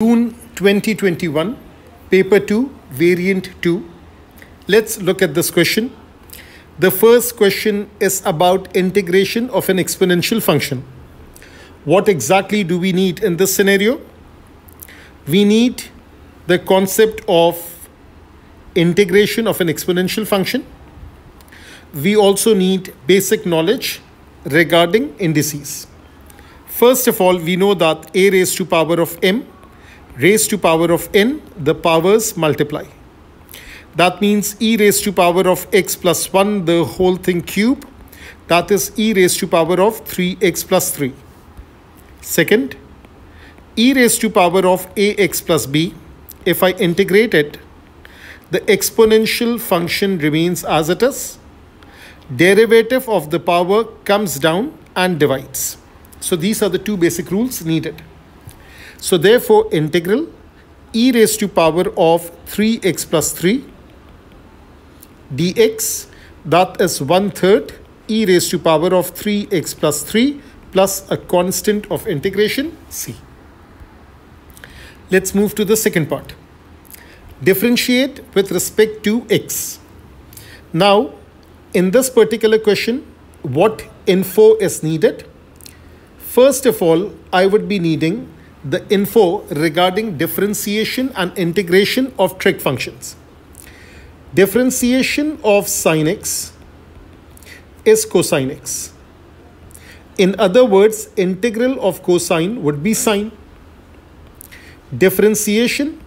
June 2021, paper 2, variant 2. Let's look at this question. The first question is about integration of an exponential function. What exactly do we need in this scenario? We need the concept of integration of an exponential function. We also need basic knowledge regarding indices. First of all, we know that a raised to power of m raised to power of n, the powers multiply. That means e raised to power of x plus 1, the whole thing cube. That is e raised to power of 3x plus 3. Second, e raised to power of ax plus b. If I integrate it, the exponential function remains as it is. Derivative of the power comes down and divides. So these are the two basic rules needed. So therefore, integral e raised to power of 3x plus 3 dx that is one third e raised to power of 3x plus 3 plus a constant of integration c. Let's move to the second part. Differentiate with respect to x. Now, in this particular question, what info is needed? First of all, I would be needing the info regarding differentiation and integration of trig functions. Differentiation of sine x is cosine x. In other words, integral of cosine would be sine. Differentiation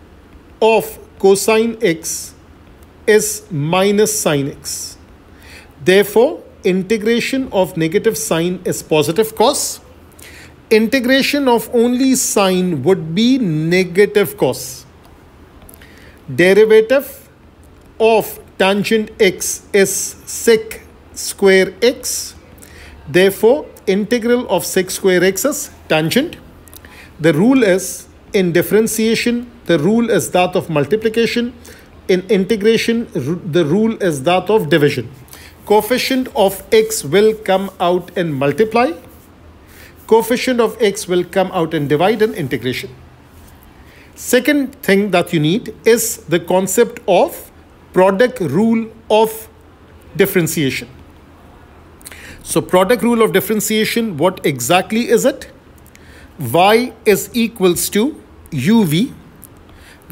of cosine x is minus sine x. Therefore, integration of negative sine is positive cos integration of only sine would be negative cos. Derivative of tangent x is sec square x. Therefore, integral of sec square x is tangent. The rule is in differentiation, the rule is that of multiplication. In integration, the rule is that of division. Coefficient of x will come out and multiply coefficient of x will come out and divide an integration. Second thing that you need is the concept of product rule of differentiation. So product rule of differentiation, what exactly is it? y is equals to uv,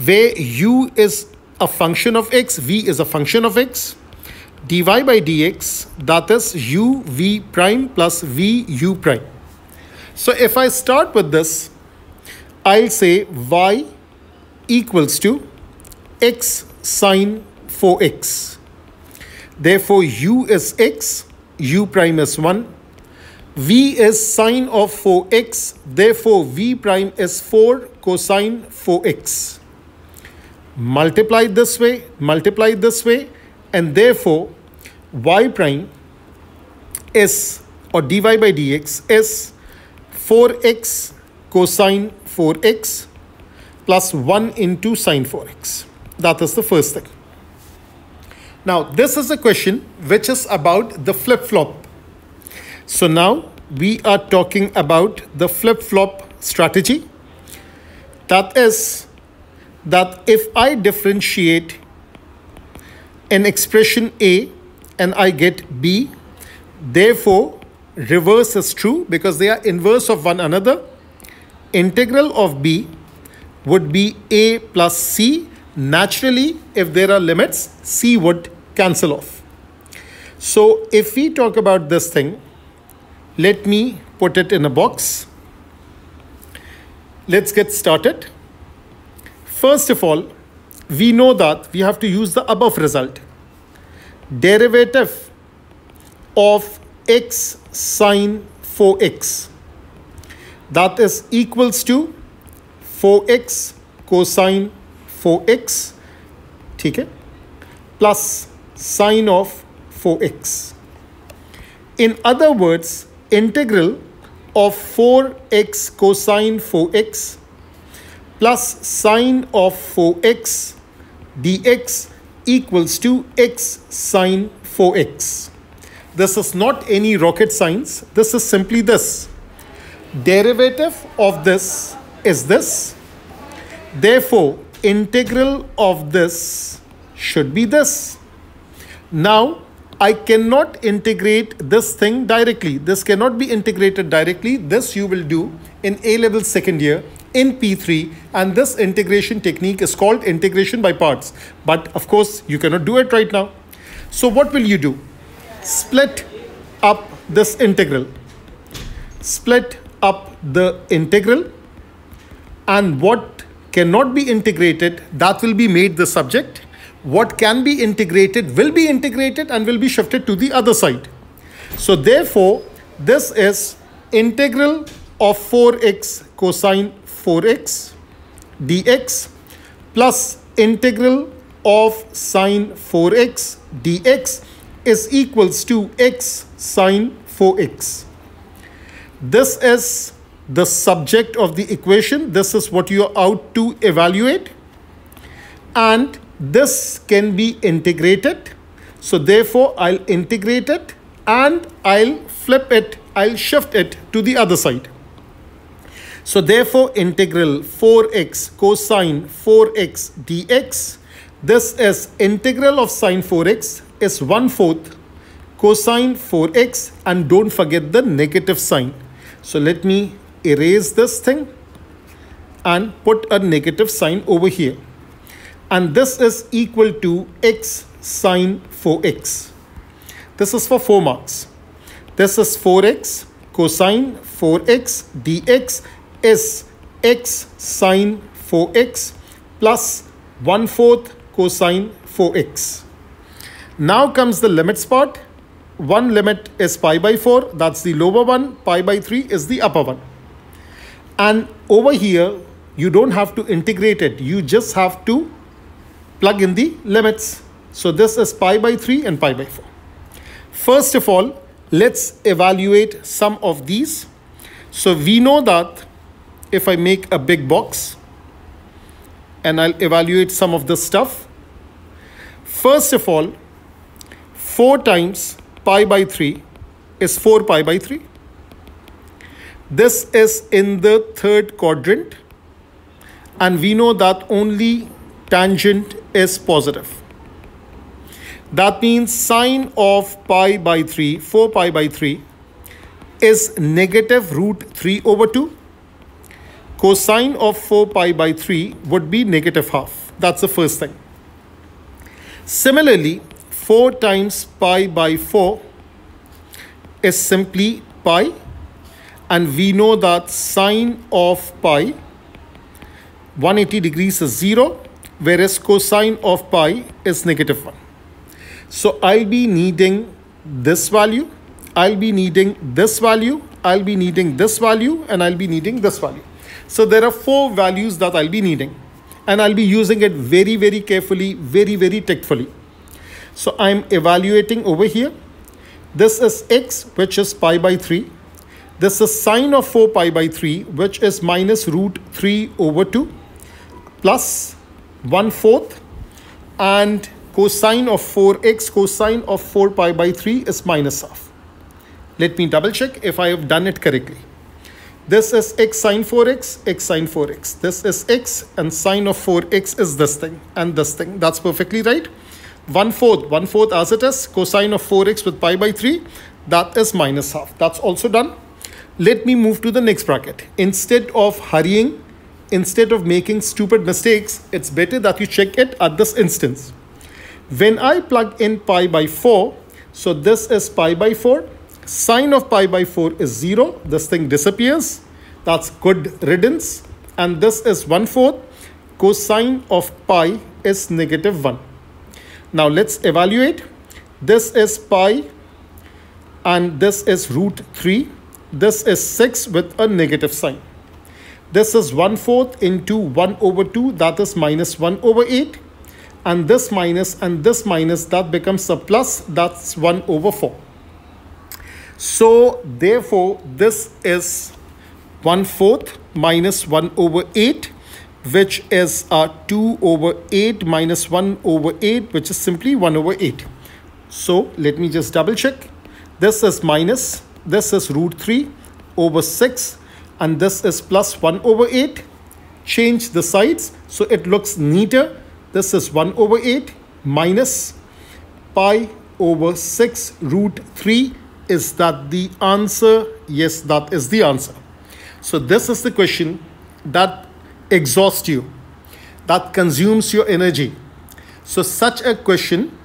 where u is a function of x, v is a function of x, dy by dx, that is uv prime plus vu prime. So if I start with this, I'll say y equals to x sine 4x. Therefore, u is x, u prime is 1. v is sine of 4x, therefore v prime is 4 cosine 4x. Multiply this way, multiply this way, and therefore y prime is, or dy by dx is 4x cosine 4x plus 1 into sine 4x. That is the first thing. Now, this is a question which is about the flip-flop. So now we are talking about the flip-flop strategy. That is that if I differentiate an expression A and I get B, therefore reverse is true because they are inverse of one another. Integral of b would be a plus c. Naturally, if there are limits, c would cancel off. So if we talk about this thing, let me put it in a box. Let's get started. First of all, we know that we have to use the above result. Derivative of x sine 4x. That is equals to 4x cosine 4x, Okay, plus sine of 4x. In other words, integral of 4x cosine 4x plus sine of 4x dx equals to x sine 4x. This is not any rocket science. This is simply this. Derivative of this is this. Therefore, integral of this should be this. Now, I cannot integrate this thing directly. This cannot be integrated directly. This you will do in A-level second year in P3 and this integration technique is called integration by parts. But of course, you cannot do it right now. So what will you do? split up this integral. Split up the integral and what cannot be integrated that will be made the subject. What can be integrated will be integrated and will be shifted to the other side. So therefore this is integral of 4x cosine 4x dx plus integral of sine 4x dx is equals to x sine 4x. This is the subject of the equation. This is what you are out to evaluate. And this can be integrated. So therefore, I'll integrate it and I'll flip it, I'll shift it to the other side. So therefore, integral 4x cosine 4x dx, this is integral of sine 4x is 1 fourth cosine 4x and don't forget the negative sign. So let me erase this thing and put a negative sign over here. And this is equal to x sine 4x. This is for 4 marks. This is 4x cosine 4x dx is x sine 4x plus 1 fourth cosine 4x. Now comes the limits part. One limit is pi by 4, that's the lower one. Pi by 3 is the upper one. And over here, you don't have to integrate it. You just have to plug in the limits. So this is pi by 3 and pi by 4. First of all, let's evaluate some of these. So we know that if I make a big box and I'll evaluate some of this stuff. First of all, 4 times pi by 3 is 4 pi by 3. This is in the third quadrant and we know that only tangent is positive. That means sine of pi by 3, 4 pi by 3 is negative root 3 over 2. Cosine of 4 pi by 3 would be negative half. That's the first thing. Similarly, 4 times pi by 4 is simply pi and we know that sine of pi 180 degrees is 0 whereas cosine of pi is negative 1. So I'll be needing this value, I'll be needing this value, I'll be needing this value and I'll be needing this value. So there are four values that I'll be needing and I'll be using it very very carefully, very very tactfully. So I'm evaluating over here. This is x, which is pi by 3. This is sine of 4 pi by 3, which is minus root 3 over 2, plus 1 fourth, and cosine of 4x cosine of 4 pi by 3 is minus half. Let me double check if I have done it correctly. This is x sine 4x, x sine 4x. This is x and sine of 4x is this thing and this thing. That's perfectly right. 1 fourth, 1 fourth as it is, cosine of 4x with pi by 3, that is minus half. That's also done. Let me move to the next bracket. Instead of hurrying, instead of making stupid mistakes, it's better that you check it at this instance. When I plug in pi by 4, so this is pi by 4, sine of pi by 4 is 0, this thing disappears, that's good riddance, and this is 1 fourth, cosine of pi is negative 1. Now let's evaluate. This is pi and this is root 3. This is 6 with a negative sign. This is 1 fourth into 1 over 2 that is minus 1 over 8 and this minus and this minus that becomes a plus that's 1 over 4. So therefore this is 1 fourth minus 1 over 8 which is uh, 2 over 8 minus 1 over 8 which is simply 1 over 8. So let me just double check. This is minus, this is root 3 over 6 and this is plus 1 over 8. Change the sides so it looks neater. This is 1 over 8 minus pi over 6 root 3. Is that the answer? Yes, that is the answer. So this is the question that Exhaust you, that consumes your energy. So, such a question,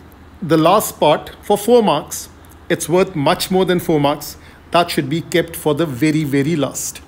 the last part for four marks, it's worth much more than four marks. That should be kept for the very, very last.